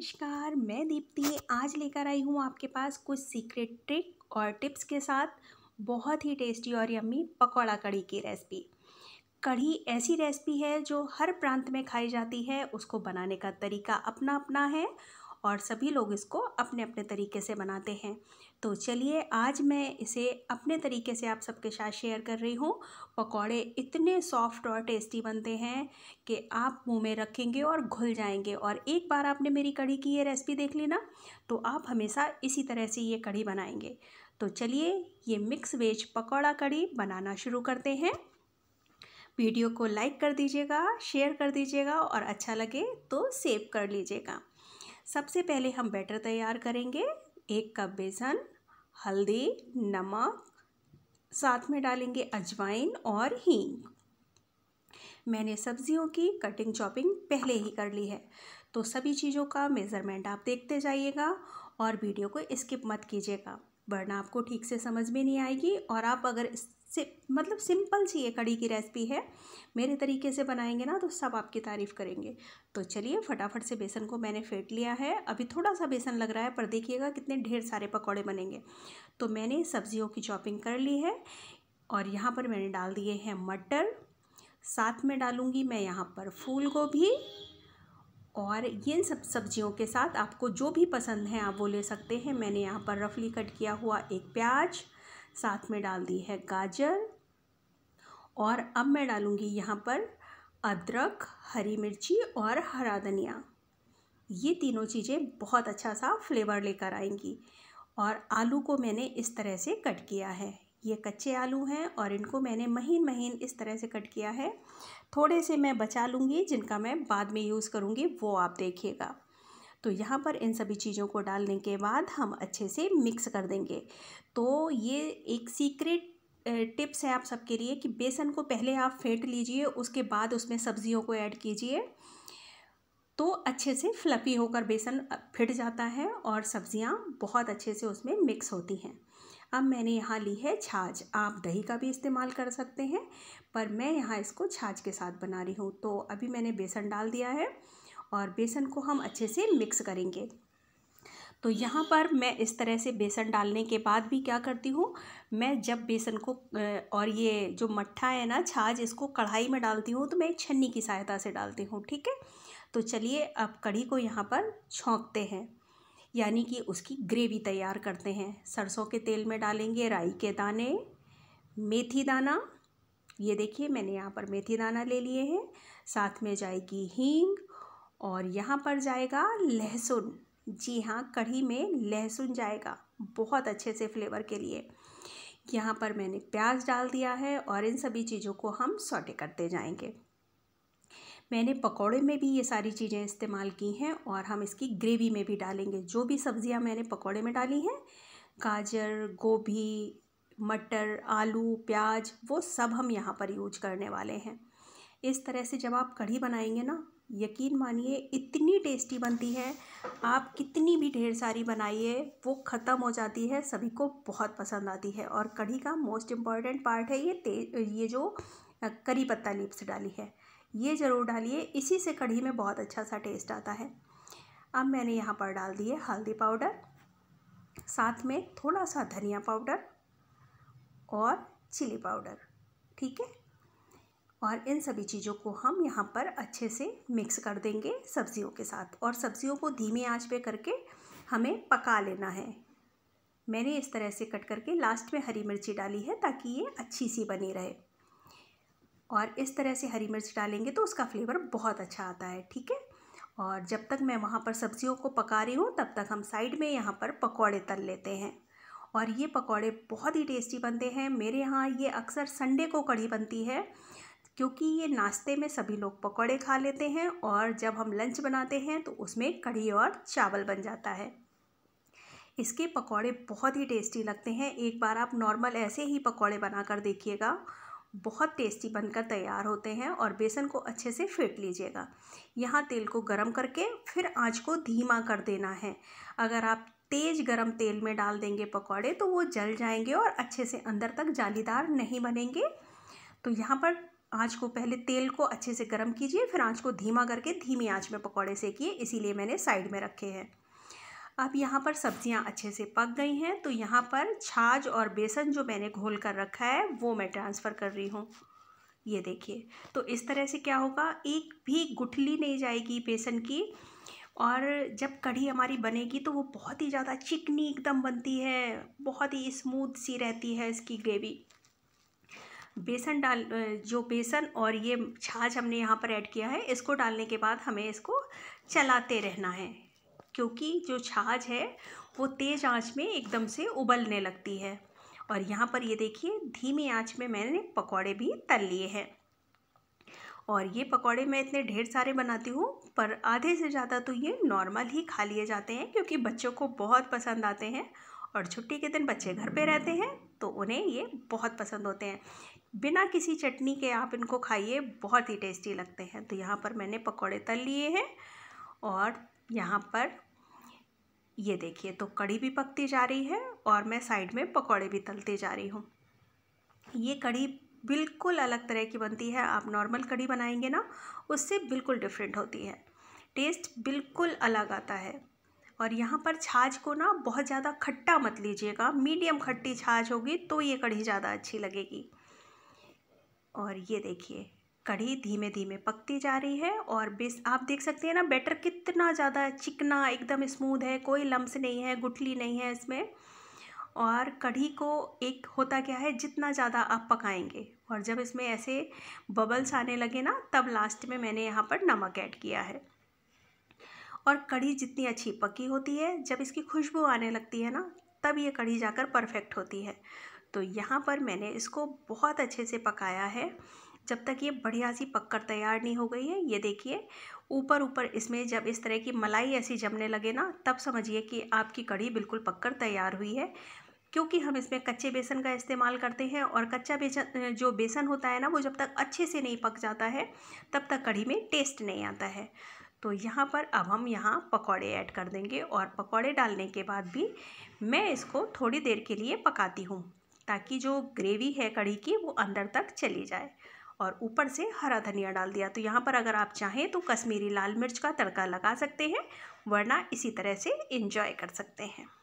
नमस्कार मैं दीप्ति आज लेकर आई हूँ आपके पास कुछ सीक्रेट ट्रिक और टिप्स के साथ बहुत ही टेस्टी और यम्मी पकौड़ा कड़ी की रेसिपी कढ़ी ऐसी रेसिपी है जो हर प्रांत में खाई जाती है उसको बनाने का तरीका अपना अपना है और सभी लोग इसको अपने अपने तरीके से बनाते हैं तो चलिए आज मैं इसे अपने तरीके से आप सबके साथ शेयर कर रही हूँ पकौड़े इतने सॉफ्ट और टेस्टी बनते हैं कि आप मुँह में रखेंगे और घुल जाएंगे और एक बार आपने मेरी कढ़ी की ये रेसिपी देख ली ना तो आप हमेशा इसी तरह से ये कढ़ी बनाएंगे तो चलिए ये मिक्स वेज पकौड़ा कड़ी बनाना शुरू करते हैं वीडियो को लाइक कर दीजिएगा शेयर कर दीजिएगा और अच्छा लगे तो सेव कर लीजिएगा सबसे पहले हम बैटर तैयार करेंगे एक कप बेसन हल्दी नमक साथ में डालेंगे अजवाइन और हींग मैंने सब्जियों की कटिंग चॉपिंग पहले ही कर ली है तो सभी चीज़ों का मेज़रमेंट आप देखते जाइएगा और वीडियो को स्किप मत कीजिएगा वरना आपको ठीक से समझ में नहीं आएगी और आप अगर सि मतलब सिंपल सी ये कड़ी की रेसिपी है मेरे तरीके से बनाएंगे ना तो सब आपकी तारीफ़ करेंगे तो चलिए फटाफट से बेसन को मैंने फेंट लिया है अभी थोड़ा सा बेसन लग रहा है पर देखिएगा कितने ढेर सारे पकौड़े बनेंगे तो मैंने सब्जियों की चॉपिंग कर ली है और यहाँ पर मैंने डाल दिए हैं मटर साथ में डालूँगी मैं यहाँ पर फूल गोभी और ये सब सब्जियों के साथ आपको जो भी पसंद है आप वो ले सकते हैं मैंने यहाँ पर रफली कट किया हुआ एक प्याज साथ में डाल दी है गाजर और अब मैं डालूँगी यहाँ पर अदरक हरी मिर्ची और हरा धनिया ये तीनों चीज़ें बहुत अच्छा सा फ्लेवर लेकर आएंगी और आलू को मैंने इस तरह से कट किया है ये कच्चे आलू हैं और इनको मैंने महीन महीन इस तरह से कट किया है थोड़े से मैं बचा लूँगी जिनका मैं बाद में यूज़ करूँगी वो आप देखिएगा तो यहाँ पर इन सभी चीज़ों को डालने के बाद हम अच्छे से मिक्स कर देंगे तो ये एक सीक्रेट टिप्स है आप सबके लिए कि बेसन को पहले आप फेंट लीजिए उसके बाद उसमें सब्जियों को ऐड कीजिए तो अच्छे से फ्लफ़ी होकर बेसन फिट जाता है और सब्जियां बहुत अच्छे से उसमें मिक्स होती हैं अब मैंने यहाँ ली है छाछ आप दही का भी इस्तेमाल कर सकते हैं पर मैं यहाँ इसको छाछ के साथ बना रही हूँ तो अभी मैंने बेसन डाल दिया है और बेसन को हम अच्छे से मिक्स करेंगे तो यहाँ पर मैं इस तरह से बेसन डालने के बाद भी क्या करती हूँ मैं जब बेसन को और ये जो मट्ठा है ना छाछ इसको कढ़ाई में डालती हूँ तो मैं एक छन्नी की सहायता से डालती हूँ ठीक है तो चलिए अब कढ़ी को यहाँ पर छोंकते हैं यानी कि उसकी ग्रेवी तैयार करते हैं सरसों के तेल में डालेंगे राई के दाने मेथी दाना ये देखिए मैंने यहाँ पर मेथी दाना ले लिए हैं साथ में जाएगी हींग और यहाँ पर जाएगा लहसुन जी हाँ कढ़ी में लहसुन जाएगा बहुत अच्छे से फ्लेवर के लिए यहाँ पर मैंने प्याज डाल दिया है और इन सभी चीज़ों को हम सॉटे करते जाएंगे मैंने पकोड़े में भी ये सारी चीज़ें इस्तेमाल की हैं और हम इसकी ग्रेवी में भी डालेंगे जो भी सब्ज़ियाँ मैंने पकोड़े में डाली हैं गाजर गोभी मटर आलू प्याज वो सब हम यहाँ पर यूज करने वाले हैं इस तरह से जब आप कढ़ी बनाएंगे ना यकीन मानिए इतनी टेस्टी बनती है आप कितनी भी ढेर सारी बनाइए वो ख़त्म हो जाती है सभी को बहुत पसंद आती है और कढ़ी का मोस्ट इम्पॉर्टेंट पार्ट है ये ये जो करी पत्ता लीप्स डाली है ये ज़रूर डालिए इसी से कढ़ी में बहुत अच्छा सा टेस्ट आता है अब मैंने यहाँ पर डाल दिए हल्दी पाउडर साथ में थोड़ा सा धनिया पाउडर और चिली पाउडर ठीक है और इन सभी चीज़ों को हम यहाँ पर अच्छे से मिक्स कर देंगे सब्जियों के साथ और सब्जियों को धीमी आंच पे करके हमें पका लेना है मैंने इस तरह से कट करके लास्ट में हरी मिर्ची डाली है ताकि ये अच्छी सी बनी रहे और इस तरह से हरी मिर्च डालेंगे तो उसका फ्लेवर बहुत अच्छा आता है ठीक है और जब तक मैं वहाँ पर सब्जियों को पका रही हूँ तब तक हम साइड में यहाँ पर पकौड़े तल लेते हैं और ये पकौड़े बहुत ही टेस्टी बनते हैं मेरे यहाँ ये अक्सर संडे को कढ़ी बनती है क्योंकि ये नाश्ते में सभी लोग पकौड़े खा लेते हैं और जब हम लंच बनाते हैं तो उसमें कढ़ी और चावल बन जाता है इसके पकौड़े बहुत ही टेस्टी लगते हैं एक बार आप नॉर्मल ऐसे ही पकौड़े बना कर देखिएगा बहुत टेस्टी बनकर तैयार होते हैं और बेसन को अच्छे से फेंट लीजिएगा यहाँ तेल को गरम करके फिर आँच को धीमा कर देना है अगर आप तेज़ गरम तेल में डाल देंगे पकौड़े तो वो जल जाएंगे और अच्छे से अंदर तक जालीदार नहीं बनेंगे तो यहाँ पर आँच को पहले तेल को अच्छे से गर्म कीजिए फिर आँच को धीमा करके धीमी आँच में पकौड़े सेकिए इसीलिए मैंने साइड में रखे हैं अब यहाँ पर सब्जियाँ अच्छे से पक गई हैं तो यहाँ पर छाछ और बेसन जो मैंने घोल कर रखा है वो मैं ट्रांसफ़र कर रही हूँ ये देखिए तो इस तरह से क्या होगा एक भी गुठली नहीं जाएगी बेसन की और जब कढ़ी हमारी बनेगी तो वो बहुत ही ज़्यादा चिकनी एकदम बनती है बहुत ही स्मूथ सी रहती है इसकी ग्रेवी बेसन डाल जो बेसन और ये छाछ हमने यहाँ पर ऐड किया है इसको डालने के बाद हमें इसको चलाते रहना है क्योंकि जो छाछ है वो तेज़ आंच में एकदम से उबलने लगती है और यहाँ पर ये देखिए धीमी आंच में मैंने पकौड़े भी तल लिए हैं और ये पकौड़े मैं इतने ढेर सारे बनाती हूँ पर आधे से ज़्यादा तो ये नॉर्मल ही खा लिए जाते हैं क्योंकि बच्चों को बहुत पसंद आते हैं और छुट्टी के दिन बच्चे घर पे रहते हैं तो उन्हें ये बहुत पसंद होते हैं बिना किसी चटनी के आप इनको खाइए बहुत ही टेस्टी लगते हैं तो यहाँ पर मैंने पकौड़े तल लिए हैं और यहाँ पर ये देखिए तो कड़ी भी पकती जा रही है और मैं साइड में पकौड़े भी तलती जा रही हूँ ये कड़ी बिल्कुल अलग तरह की बनती है आप नॉर्मल कड़ी बनाएंगे ना उससे बिल्कुल डिफरेंट होती है टेस्ट बिल्कुल अलग आता है और यहाँ पर छाछ को ना बहुत ज़्यादा खट्टा मत लीजिएगा मीडियम खट्टी छाछ होगी तो ये कढ़ी ज़्यादा अच्छी लगेगी और ये देखिए कढ़ी धीमे धीमे पकती जा रही है और बेस आप देख सकते हैं ना बैटर कितना ज़्यादा चिकना एकदम स्मूथ है कोई लम्स नहीं है गुठली नहीं है इसमें और कढ़ी को एक होता क्या है जितना ज़्यादा आप पकाएंगे और जब इसमें ऐसे बबल्स आने लगे ना तब लास्ट में मैंने यहाँ पर नमक ऐड किया है और कढ़ी जितनी अच्छी पकी होती है जब इसकी खुशबू आने लगती है ना तब ये कढ़ी जाकर परफेक्ट होती है तो यहाँ पर मैंने इसको बहुत अच्छे से पकाया है जब तक ये बढ़िया सी पककर तैयार नहीं हो गई है ये देखिए ऊपर ऊपर इसमें जब इस तरह की मलाई ऐसी जमने लगे ना तब समझिए कि आपकी कढ़ी बिल्कुल पककर तैयार हुई है क्योंकि हम इसमें कच्चे बेसन का इस्तेमाल करते हैं और कच्चा बेसन जो बेसन होता है ना वो जब तक अच्छे से नहीं पक जाता है तब तक कढ़ी में टेस्ट नहीं आता है तो यहाँ पर अब हम यहाँ पकौड़े ऐड कर देंगे और पकौड़े डालने के बाद भी मैं इसको थोड़ी देर के लिए पकाती हूँ ताकि जो ग्रेवी है कड़ी की वो अंदर तक चली जाए और ऊपर से हरा धनिया डाल दिया तो यहाँ पर अगर आप चाहें तो कश्मीरी लाल मिर्च का तड़का लगा सकते हैं वरना इसी तरह से इंजॉय कर सकते हैं